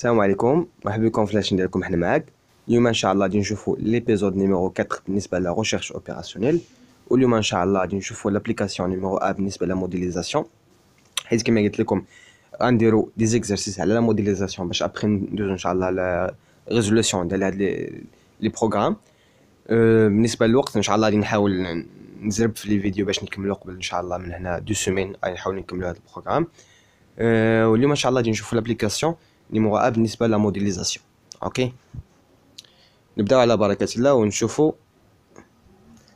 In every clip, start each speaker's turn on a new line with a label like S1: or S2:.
S1: السلام عليكم مرحبا بكم في لاشين ديالكم حنا معاك اليوم ان شاء الله غادي نشوفوا ليبيزود نيميرو 4 بالنسبه لا ريشيرش اوبيراسيونيل واليوم ان شاء الله غادي نشوفوا لابليكاسيون نيميرو ا بالنسبه لا موديليزاسيون حيت كما قلت لكم غنديروا دي زيكزارسيس على لا موديليزاسيون باش ابخي ندوزو ان شاء الله لا ريزولوسيون ديال هاد لي بروغرام euh, بالنسبه للوقت ان شاء الله غادي نحاول نزرب في لي فيديو باش نكملو قبل ان شاء الله من هنا دو سيمين غنحاول نكملو هاد البروغرام euh, واليوم ان شاء الله غادي نشوفوا لابليكاسيون n'importe pas la modélisation ok nous avons la barakatullah nous chauffons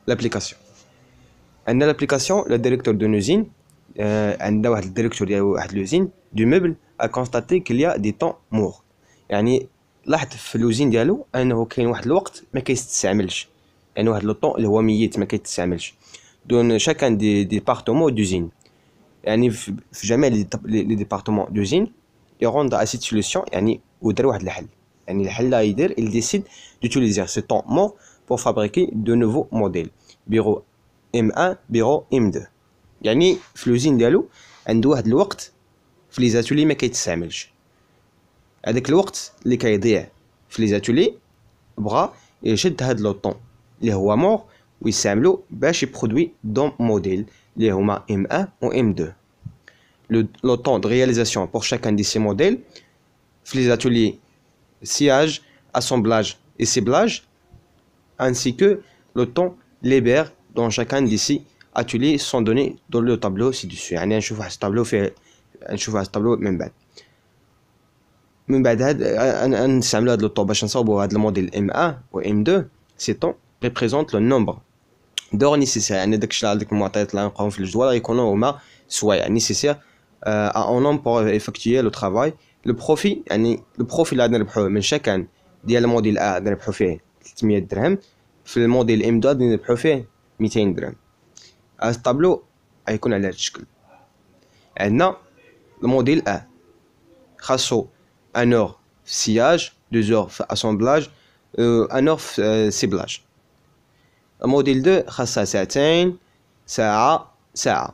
S1: l'application Dans l'application le directeur d'une usine l'usine euh, du meuble a constaté qu'il y a des temps morts et ni l'un des usines de et nous temps qui nous temps qui dans chacun des départements d'usine jamais les départements d'usine يروند ا سيت to يعني ودار واحد الحل يعني الحل il décide d'utiliser ce temps mort pour fabriquer de nouveaux modèles bureau M1 bureau M2 يعني في لوزين ديالو عنده واحد الوقت في لي زاتولي ما كيتستعملش هذاك الوقت اللي كيضيع في بغا يشد هاد لو طون اللي هو مور ويستعملو باش موديل M1 ou M2 le, temps de réalisation pour chacun de ces modèles, les ateliers sillage, assemblage et ciblage, ainsi que le temps libère dans chacun de ces ateliers sont donnés dans le tableau ci-dessus. Un نشوف ce tableau fait un tableau الطابلو من بعد. من بعد هاد نستعملو هاد باش الموديل M1 و M2 سي طون ريبريزونت لو نومبر دور نيسيسير يعني داكشي اللي عندك المعطيات اللي في الجدول غيكونوا هما يعني نيسيسير euh, à en homme pour effectuer le travail. Le profit, le profit là, de chacun, dans le modèle A, dans le profit, 300 dirhams. Dans le modèle M2, dans le profit, 200 dirhams. À ce tableau, il y a la chèque. Maintenant, le modèle A, chasso, 1 heure sillage, 2 heures assemblage, 1 euh, heure euh, ciblage. Le modèle 2, chasso, 7 heures, 1 heure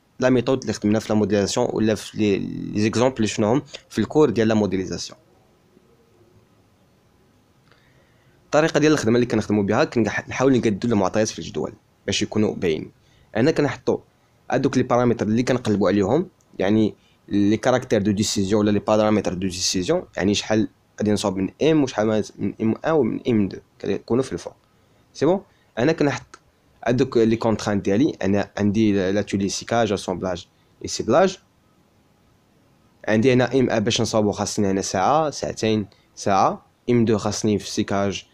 S1: لا ميثود اللي خدمنا في لا موديليزاسيون ولا في لي زيكزامبل اللي شفناهم في الكور ديال لا موديليزاسيون الطريقه ديال الخدمه اللي كنخدموا بها كنحاول نقدو المعطيات في الجدول باش يكونوا باين انا كنحطو هادوك لي بارامتر اللي كنقلبوا عليهم يعني لي كاركتير دو ديسيزيون ولا لي بارامتر دو ديسيزيون يعني شحال غادي نصاوب من ام وشحال من ام 1 ومن ام 2 كيكونوا في الفوق سي بون انا كنحط هذوك لي كونترانت ديالي انا عندي سيكاج اسمبلاج اسومبلاج سيبلاج عندي انا ام ا باش نصاوبو خاصني انا ساعه ساعتين ساعه ام دو خاصني في سيكاج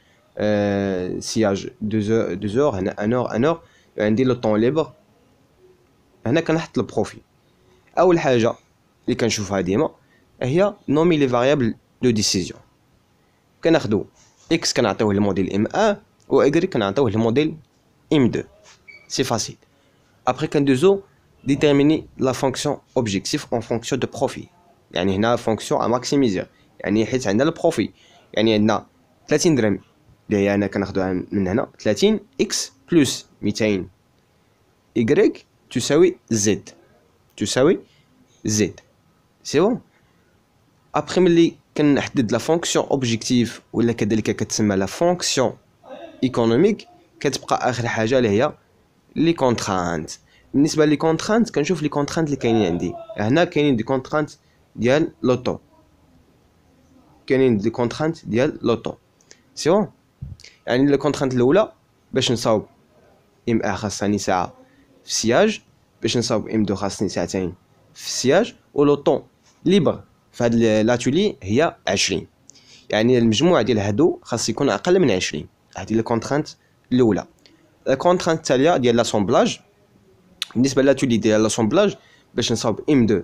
S1: سياج دوزور دوزور هنا انور انور عندي لو طون ليبر هنا كنحط البروفي اول حاجه اللي كنشوفها ديما هي نومي لي فاريابل دو ديسيزيون كناخدو اكس كنعطيوه للموديل ام ا و اي كنعطيوه للموديل c'est facile après qu'un deux autres déterminer la fonction objective en fonction de profit. Il y a une fonction à maximiser il y a un profit. Il y a une latine de la même. Il y a une latine x plus métaine y, tu sais est z. Tu sais z. C'est bon après qu'on a la fonction objective ou la cadelle la fonction économique. كتبقى اخر حاجه اللي هي لي كونترانت بالنسبه لي كونترانت كنشوف لي كونترانت اللي كاينين عندي هنا كاينين دي كونترانت ديال لوطو كاينين دي كونترانت ديال لوطو سي بون يعني لي كونترانت الاولى باش نصاوب ام ا خاصني ساعه في السياج باش نصاوب ام دو خاصني ساعتين في السياج و طون ليبر في هاد لاتولي هي 20 يعني المجموع ديال هادو خاص يكون اقل من 20 هادي لي كونترانت الاولى كونترانت التاليه ديال لاسومبلاج بالنسبه لاتولي ديال لاسومبلاج باش نصاوب ام 2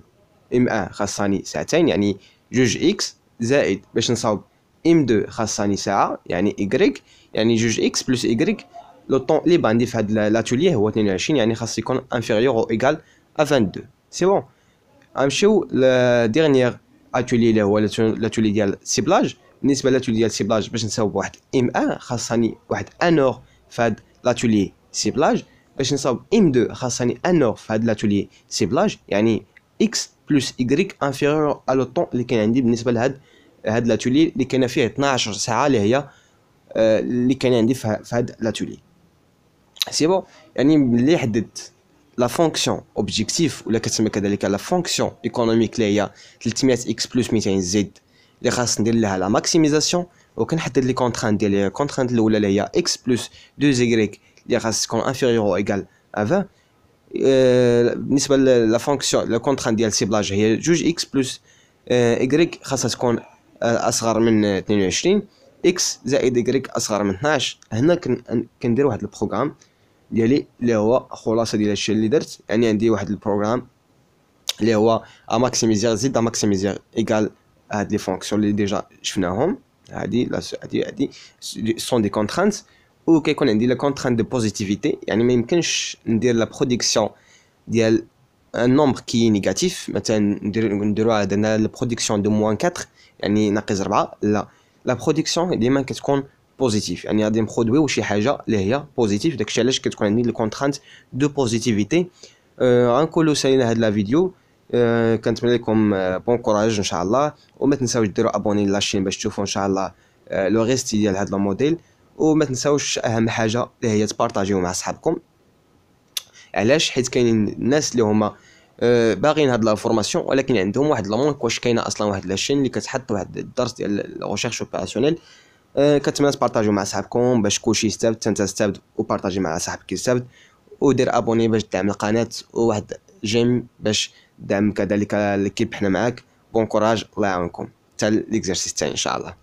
S1: ام 1 خاصني ساعتين يعني جوج اكس زائد باش نصاوب ام 2 خاصني ساعه يعني ايكغيك يعني جوج اكس بلس ايكغيك لو طون لي باندي في هاد لاتولي هو 22 يعني خاص يكون انفيريور او ايكال ا 22 سي بون غنمشيو لديرنيير اتولي اللي هو لاتولي ديال السيبلاج بالنسبه لاتولي ديال السيبلاج باش نساوب واحد ام 1 خاصني واحد انور فهاد لاتولي سيبلاج باش نصاوب ام 2 خاصني ان انوغ فهاد لاتولي سيبلاج يعني اكس بلس ايكغيك انفيريور على الطون اللي كان عندي بالنسبه لهاد هاد لاتولي اللي كان فيه 12 ساعه اللي هي آه، اللي كان عندي في هاد لاتولي سي بون يعني ملي حددت لا فونكسيون اوبجيكتيف ولا كتسمى كذلك لا فونكسيون ايكونوميك اللي هي 300 اكس بلس 200 زد اللي خاص ندير لها لا ماكسيميزاسيون وكنحدد لي كونترانت ديال كونطران الاولى اللي هي اكس بلس 2 زيغريك اللي خاص تكون انفيريور او ايكال 20 بالنسبه لا فونكسيون لا كونترانت ديال سيبلاج هي جوج اكس بلس ايكغيك خاصها تكون آه، اصغر من 22 اكس زائد ايكغيك اصغر من 12 هنا كندير واحد البروغرام ديالي اللي هو خلاصه ديال الشيء اللي درت يعني عندي واحد البروغرام اللي هو ا ماكسيميزير زيد ا ماكسيميزير ايكال هاد لي فونكسيون اللي ديجا شفناهم ce sont des contraintes ou quelconque, on dit la contrainte de positivité. Il même de la production d'un nombre qui est négatif. Maintenant, de droit, la production de moins 4 Il a La production est démon qu'est-ce positif. Il y a produits où j'ai les positif. Donc, je a dit le contrainte de positivité. encore une fois la fin de la vidéo. Euh, كنتمنى لكم بون euh, كوراج ان شاء الله وما تنساوش ديروا ابوني لاشين باش تشوفوا ان شاء الله لو euh, ريست ديال هذا الموديل وما تنساوش اهم حاجه اللي هي تبارطاجيو مع صحابكم علاش حيت كاينين الناس اللي هما باغيين هاد لافورماسيون ولكن عندهم واحد لامونك واش كاينه اصلا واحد لاشين اللي كتحط واحد الدرس ديال الريشيرش اوبيراسيونيل كنتمنى تبارطاجيو مع صحابكم باش كلشي يستافد انت تستافد وبارطاجي مع صاحبك يستافد ودير ابوني باش تدعم القناه وواحد جيم باش دعم كذلك ليكيب حنا معاك بون كوراج الله يعاونكم حتى ليكزارسيس الثاني ان شاء الله